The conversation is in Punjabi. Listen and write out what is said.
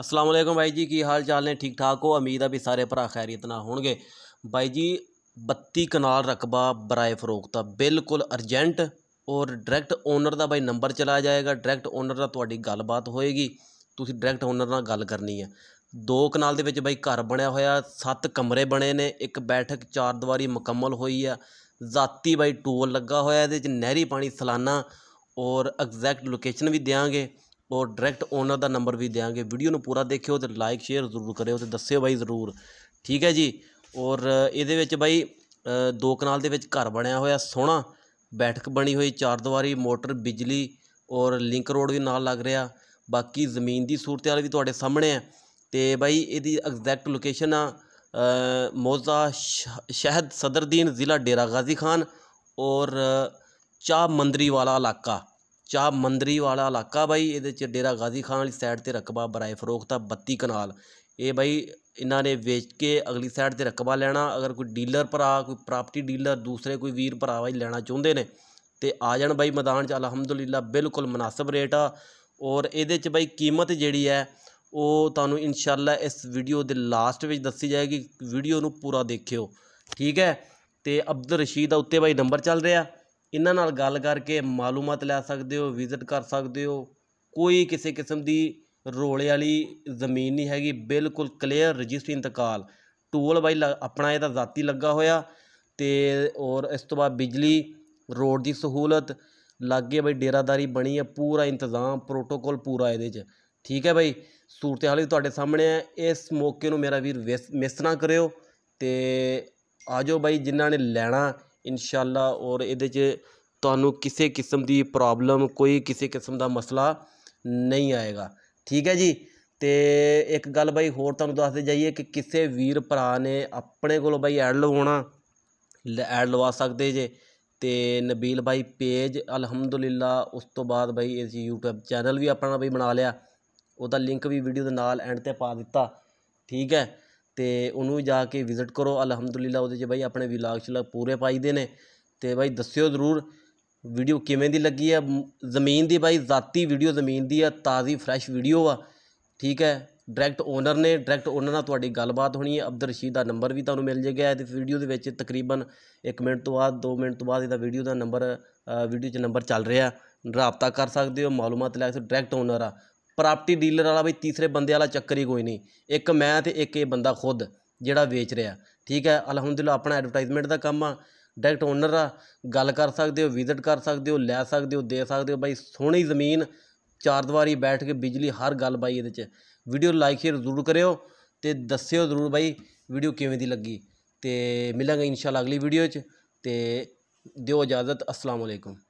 ਅਸਲਾਮ ਵਾਲੇਕਮ ਬਾਈ ਜੀ ਕੀ ਹਾਲ ਚਾਲ ਨੇ ਠੀਕ ਠਾਕ ਹੋ ਉਮੀਦ ਆ ਵੀ ਸਾਰੇ ਭਰਾ ਖੈਰੀਅਤ ਨਾਲ ਹੋਣਗੇ ਬਾਈ ਜੀ 32 ਕਨਾਲ ਰਕਬਾ ਬਰਾਏ ਫਰੋਖਤ ਬਿਲਕੁਲ ਅਰਜੈਂਟ ਔਰ ਡਾਇਰੈਕਟ ਓਨਰ ਦਾ ਬਾਈ ਨੰਬਰ ਚਲਾ ਜਾਏਗਾ ਡਾਇਰੈਕਟ ਓਨਰ ਨਾਲ ਤੁਹਾਡੀ ਗੱਲਬਾਤ ਹੋਏਗੀ ਤੁਸੀਂ ਡਾਇਰੈਕਟ ਓਨਰ ਨਾਲ ਗੱਲ ਕਰਨੀ ਆ ਦੋ ਕਨਾਲ ਦੇ ਵਿੱਚ ਬਾਈ ਘਰ ਬਣਿਆ ਹੋਇਆ ਸੱਤ ਕਮਰੇ ਬਣੇ ਨੇ ਇੱਕ ਬੈਠਕ ਚਾਰ ਦੀਵਾਰੀ ਮੁਕੰਮਲ ਹੋਈ ਆ ਜ਼ਾਤੀ ਬਾਈ ਟੂਲ ਲੱਗਾ ਹੋਇਆ ਇਹਦੇ ਵਿੱਚ ਨਹਿਰੀ ਪਾਣੀ ਸਲਾਨਾ ਔਰ ਐਗਜ਼ੈਕਟ ਲੋਕੇਸ਼ਨ ਵੀ ਦਿਆਂਗੇ ਔਰ ਡਾਇਰੈਕਟ ਓਨਰ ਦਾ ਨੰਬਰ ਵੀ ਦੇਾਂਗੇ ਵੀਡੀਓ ਨੂੰ ਪੂਰਾ ਦੇਖਿਓ ਤੇ ਲਾਈਕ ਸ਼ੇਅਰ ਜ਼ਰੂਰ ਕਰਿਓ ਤੇ ਦੱਸਿਓ ਬਾਈ ਜ਼ਰੂਰ ਠੀਕ ਹੈ ਜੀ ਔਰ ਇਹਦੇ ਵਿੱਚ ਬਾਈ ਦੋ ਕਨਾਲ ਦੇ ਵਿੱਚ ਘਰ ਬਣਿਆ ਹੋਇਆ ਸੋਹਣਾ ਬੈਠਕ ਬਣੀ ਹੋਈ ਚਾਰ ਦੀਵਾਰੀ ਮੋਟਰ ਬਿਜਲੀ ਔਰ ਲਿੰਕ ਰੋਡ ਵੀ ਨਾਲ ਲੱਗ ਰਿਹਾ ਬਾਕੀ ਜ਼ਮੀਨ ਦੀ ਸੂਰਤ ਵੀ ਤੁਹਾਡੇ ਸਾਹਮਣੇ ਹੈ ਤੇ ਬਾਈ ਇਹਦੀ ਐਗਜ਼ੈਕਟ ਲੋਕੇਸ਼ਨ ਆ ਮੋਜ਼ਾ ਸ਼ਹਿਦ ਸਦਰਦੀਨ ਜ਼ਿਲ੍ਹਾ ਡੇਰਾ ਗਾਜ਼ੀ ਖਾਨ ਔਰ ਚਾਹ ਮੰਦਰੀ ਵਾਲਾ ਇਲਾਕਾ ਚਾਹ ਮੰਦਰੀ ਵਾਲਾ ਇਲਾਕਾ ਬਾਈ ਇਹਦੇ ਚ ਡੇਰਾ ਗਾਜ਼ੀ ਖਾਨ ਵਾਲੀ ਸਾਈਡ ਤੇ ਰਕਬਾ ਬਰਾਏ ਫਰੋਖਤਾ 32 ਕਨਾਲ ਇਹ ਬਾਈ ਇਹਨਾਂ ਨੇ ਵੇਚ ਕੇ ਅਗਲੀ ਸਾਈਡ ਤੇ ਰਕਬਾ ਲੈਣਾ ਅਗਰ ਕੋਈ ਡੀਲਰ ਭਰਾ ਕੋਈ ਪ੍ਰਾਪਰਟੀ ਡੀਲਰ ਦੂਸਰੇ ਕੋਈ ਵੀਰ ਭਰਾ ਬਾਈ ਲੈਣਾ ਚਾਹੁੰਦੇ ਨੇ ਤੇ ਆ ਜਾਣ ਬਾਈ ਮੈਦਾਨ ਚ ਅਲਹਮਦੁਲਿਲਾ ਬਿਲਕੁਲ ਮناسب ਰੇਟ ਆ ਔਰ ਇਹਦੇ ਚ ਬਾਈ ਕੀਮਤ ਜਿਹੜੀ ਹੈ ਉਹ ਤੁਹਾਨੂੰ ਇਨਸ਼ਾਅੱਲਾ ਇਸ ਵੀਡੀਓ ਦੇ ਲਾਸਟ ਵਿੱਚ ਦੱਸੀ ਜਾਏਗੀ ਵੀਡੀਓ ਨੂੰ ਪੂਰਾ ਦੇਖਿਓ ਠੀਕ ਹੈ ਤੇ ਅਬਦੁਰ ਰਸ਼ੀਦ ਦਾ ਉੱਤੇ ਬਾਈ ਨੰਬਰ ਚੱਲ ਰਿਹਾ ਇਹਨਾਂ ਨਾਲ ਗੱਲ ਕਰਕੇ ਮਾਲੂਮਾਤ ਲੈ ਸਕਦੇ ਹੋ ਵਿਜ਼ਿਟ ਕਰ ਸਕਦੇ ਹੋ ਕੋਈ ਕਿਸੇ ਕਿਸਮ ਦੀ ਰੋਲੇ ਵਾਲੀ ਜ਼ਮੀਨ ਨਹੀਂ ਹੈਗੀ ਬਿਲਕੁਲ ਕਲੀਅਰ ਰਜਿਸਟਰੀ ਇੰਤਕਾਲ ਟੂਲ ਬਾਈ ਆਪਣਾ ਇਹਦਾ ਜ਼ਾਤੀ ਲੱਗਾ ਹੋਇਆ ਤੇ ਔਰ ਇਸ ਤੋਂ ਬਾਅਦ ਬਿਜਲੀ ਰੋਡ ਦੀ ਸਹੂਲਤ ਲੱਗੇ ਬਈ ਡੇਰਾਦਾਰੀ ਬਣੀ ਹੈ ਪੂਰਾ ਇੰਤਜ਼ਾਮ ਪ੍ਰੋਟੋਕੋਲ ਪੂਰਾ ਇਹਦੇ 'ਚ ਠੀਕ ਹੈ ਬਈ ਸੂਰਤ ਹਾਲ ਹੀ ਤੁਹਾਡੇ ਸਾਹਮਣੇ ਹੈ ਇਸ ਮੌਕੇ ਨੂੰ ਮੇਰਾ ਵੀਰ ਮਿਸ ਨਾ ਕਰਿਓ ਤੇ ਆਜੋ ਬਈ ਜਿਨ੍ਹਾਂ ਨੇ ਲੈਣਾ ਇਨਸ਼ਾਅੱਲਾ ਔਰ ਇਹਦੇ 'ਚ ਤੁਹਾਨੂੰ ਕਿਸੇ ਕਿਸਮ ਦੀ ਪ੍ਰੋਬਲਮ ਕੋਈ ਕਿਸੇ ਕਿਸਮ ਦਾ ਮਸਲਾ ਨਹੀਂ ਆਏਗਾ ਠੀਕ ਹੈ ਜੀ ਤੇ ਇੱਕ ਗੱਲ ਬਾਈ ਹੋਰ ਤੁਹਾਨੂੰ ਦੱਸਦੇ ਜਾਈਏ ਕਿ ਕਿਸੇ ਵੀਰ ਭਰਾ ਨੇ ਆਪਣੇ ਕੋਲ ਬਾਈ ਐਡ ਲਵਾਉਣਾ ਐਡ ਲਵਾ ਸਕਦੇ ਜੇ ਤੇ ਨਬੀਲ ਬਾਈ ਪੇਜ ਅਲਹਮਦੁਲਿਲਾ ਉਸ ਤੋਂ ਬਾਅਦ ਬਾਈ ਇਸ YouTube ਚੈਨਲ ਵੀ ਆਪਣਾ ਬਾਈ ਬਣਾ ਲਿਆ ਉਹਦਾ ਲਿੰਕ ਵੀ ਵੀਡੀਓ ਦੇ ਨਾਲ ਐਂਡ ਤੇ ਪਾ ਦਿੱਤਾ ਠੀਕ ਹੈ ਤੇ ਉਹਨੂੰ ਜਾ ਕੇ ਵਿਜ਼ਿਟ ਕਰੋ ਅਲਹਮਦੁਲਿਲਾ ਉਹਦੇ 'ਚ ਬਾਈ ਆਪਣੇ ਵਿਲਾਗ ਚ ਪੂਰੇ ਪਾਈ ਦੇ ਨੇ ਤੇ ਬਾਈ ਦੱਸਿਓ ਜ਼ਰੂਰ ਵੀਡੀਓ ਕਿਵੇਂ ਦੀ ਲੱਗੀ ਆ ਜ਼ਮੀਨ ਦੀ ਬਾਈ ਜ਼ਾਤੀ ਵੀਡੀਓ ਜ਼ਮੀਨ ਦੀ ਆ ਤਾਜ਼ੀ ਫਰੈਸ਼ ਵੀਡੀਓ ਆ ਠੀਕ ਹੈ ਡਾਇਰੈਕਟ ਓਨਰ ਨੇ ਡਾਇਰੈਕਟ ਓਨਰ ਨਾਲ ਤੁਹਾਡੀ ਗੱਲਬਾਤ ਹੋਣੀ ਹੈ ਅਬਦੁਰ ਰਸ਼ੀਦ ਦਾ ਨੰਬਰ ਵੀ ਤੁਹਾਨੂੰ ਮਿਲ ਜਾਏਗਾ ਇਸ ਵੀਡੀਓ ਦੇ ਵਿੱਚ ਤਕਰੀਬਨ 1 ਮਿੰਟ ਤੋਂ ਬਾਅਦ 2 ਮਿੰਟ ਤੋਂ ਬਾਅਦ ਇਹਦਾ ਵੀਡੀਓ ਦਾ ਨੰਬਰ ਵੀਡੀਓ 'ਚ ਨੰਬਰ ਚੱਲ ਰਿਹਾ ਰਾਬਤਾ ਕਰ ਸਕਦੇ ਹੋ ਮਾਲੂਮਾਤ ਲੈ ਸਕਦੇ ਡਾਇਰੈਕਟ ਓਨਰ ਆ ਪ੍ਰਾਪਰਟੀ ਡੀਲਰ ਵਾਲਾ ਬਈ ਤੀਸਰੇ ਬੰਦੇ ਵਾਲਾ ਚੱਕਰ ਹੀ ਕੋਈ ਨਹੀਂ ਇੱਕ ਮੈਂ ਤੇ ਇੱਕ ਇਹ ਬੰਦਾ ਖੁਦ ਜਿਹੜਾ ਵੇਚ ਰਿਹਾ ਠੀਕ ਹੈ ਅਲਹਮਦੁਲਿਲਾ ਆਪਣਾ ਐਡਵਰਟਾਈਜ਼ਮੈਂਟ ਦਾ ਕੰਮ ਆ ਡਾਇਰੈਕਟ ਓਨਰ ਆ ਗੱਲ ਕਰ ਸਕਦੇ ਹੋ ਵਿਜ਼ਿਟ ਕਰ ਸਕਦੇ ਹੋ ਲੈ ਸਕਦੇ ਹੋ ਦੇ ਸਕਦੇ ਹੋ ਬਾਈ ਸੋਹਣੀ ਜ਼ਮੀਨ ਚਾਰ ਦਿਵਾਰੀ ਬੈਠ ਕੇ ਬਿਜਲੀ ਹਰ ਗੱਲ ਬਾਈ ਇਹਦੇ 'ਚ ਵੀਡੀਓ ਲਾਈਕ ਸ਼ੇਅਰ ਜ਼ਰੂਰ ਕਰਿਓ ਤੇ ਦੱਸਿਓ ਜ਼ਰੂਰ ਬਾਈ ਵੀਡੀਓ ਕਿਵੇਂ ਦੀ ਲੱਗੀ ਤੇ ਮਿਲਾਂਗੇ ਇਨਸ਼ਾਅੱਲਾ ਅਗਲੀ ਵੀਡੀਓ 'ਚ ਤੇ ਦਿਓ ਇਜਾਜ਼ਤ ਅਸਲਾਮ ਅਲੈਕੁਮ